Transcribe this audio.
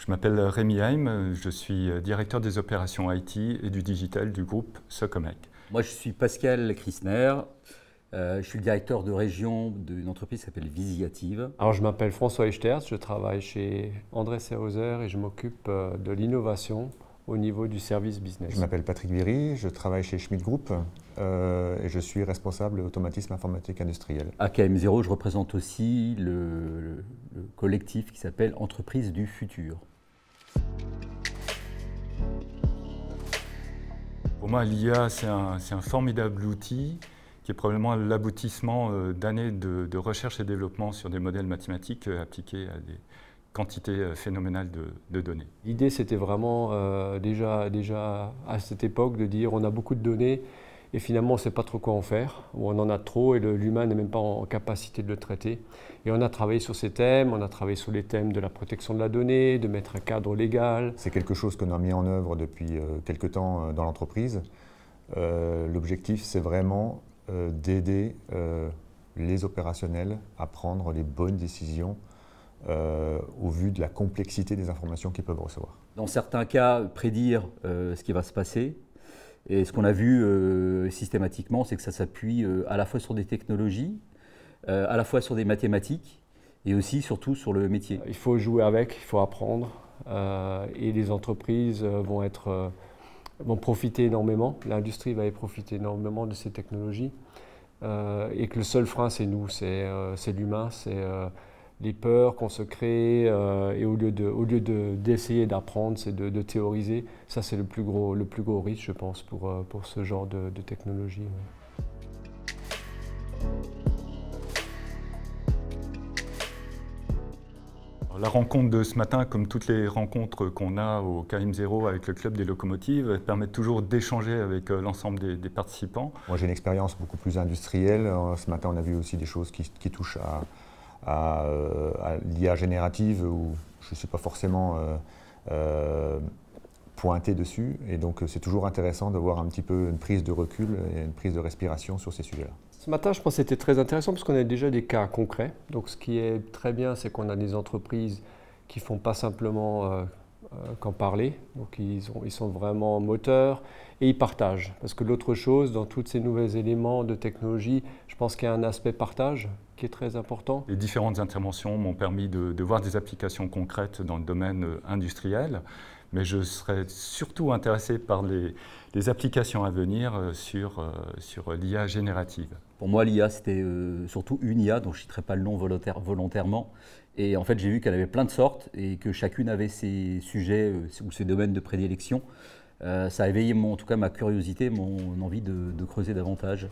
Je m'appelle Rémi Heim, je suis directeur des opérations IT et du digital du groupe Socomec. Moi, je suis Pascal Krisner. Euh, je suis le directeur de région d'une entreprise qui s'appelle Visiative. Alors, je m'appelle François Echters, je travaille chez André Serhauser et je m'occupe euh, de l'innovation au niveau du service business. Je m'appelle Patrick Viry, je travaille chez Schmidt Group euh, et je suis responsable automatisme informatique industriel. À KM0, je représente aussi le, le collectif qui s'appelle Entreprise du futur. Pour moi, l'IA, c'est un, formidable outil qui est probablement l'aboutissement euh, d'années de, recherche et développement sur des modèles mathématiques euh, appliqués à des quantités euh, phénoménales de, données. L'idée, c'était vraiment déjà, déjà à cette époque de dire on a beaucoup de données, et finalement on ne sait pas trop quoi en faire, ou on en a trop et l'humain n'est même pas en capacité de le traiter. Et on a travaillé sur ces thèmes, on a travaillé sur les thèmes de la protection de la donnée, de mettre un cadre légal. C'est quelque chose qu'on a mis en œuvre depuis quelques euh, quelque temps euh, dans l'entreprise. Euh, l'objectif c'est vraiment d'aider les opérationnels à prendre les bonnes décisions au vu de la complexité des informations qu'ils peuvent recevoir. Dans certains cas, prédire ce qui va se passer, et ce qu'on a vu euh, systématiquement, c'est que ça s'appuie euh, à la fois sur des technologies, euh, à la fois sur des mathématiques et aussi surtout sur le métier. Il faut jouer avec, il faut apprendre et les entreprises vont, être, vont profiter énormément, l'industrie va y profiter énormément de ces technologies et que le seul frein c'est nous, c'est l'humain, c'est les peurs qu'on se crée, euh, et au lieu de, au lieu d'essayer d'apprendre, c'est de, théoriser. Ça, c'est le plus gros, le plus gros risque, je pense, pour, euh, pour ce genre de, technologie. La rencontre de ce matin, comme toutes les rencontres qu'on a au KM0 avec le club des locomotives, permet toujours d'échanger avec euh, l'ensemble des, participants. Moi, j'ai une expérience beaucoup plus industrielle. Ce matin, on a vu aussi des choses qui, qui touchent à, à, euh, l'IA générative ou je ne suis pas forcément euh, euh, pointé dessus. Et donc, c'est toujours intéressant d'avoir un petit peu une prise de recul et une prise de respiration sur ces sujets-là. Ce matin, je pense que c'était très intéressant parce qu'on a déjà des cas concrets. Donc, ce qui est très bien, c'est qu'on a des entreprises qui font pas simplement euh, qu'en parler. Donc ils, sont vraiment moteurs et ils partagent. Parce que l'autre chose, dans tous ces nouveaux éléments de technologie, je pense qu'il y a un aspect partage qui est très important. Les différentes interventions m'ont permis de, de, voir des applications concrètes dans le domaine euh, industriel mais je serais surtout intéressé par les, applications à venir euh, sur, euh, sur euh, l'IA générative. Pour moi, l'IA, c'était surtout une IA dont je ne citerai pas le nom volontairement. Et en fait, j'ai vu qu'elle avait plein de sortes et que chacune avait ses sujets ou ses domaines de prédilection. ça a éveillé en tout cas ma curiosité, mon envie de, de creuser davantage.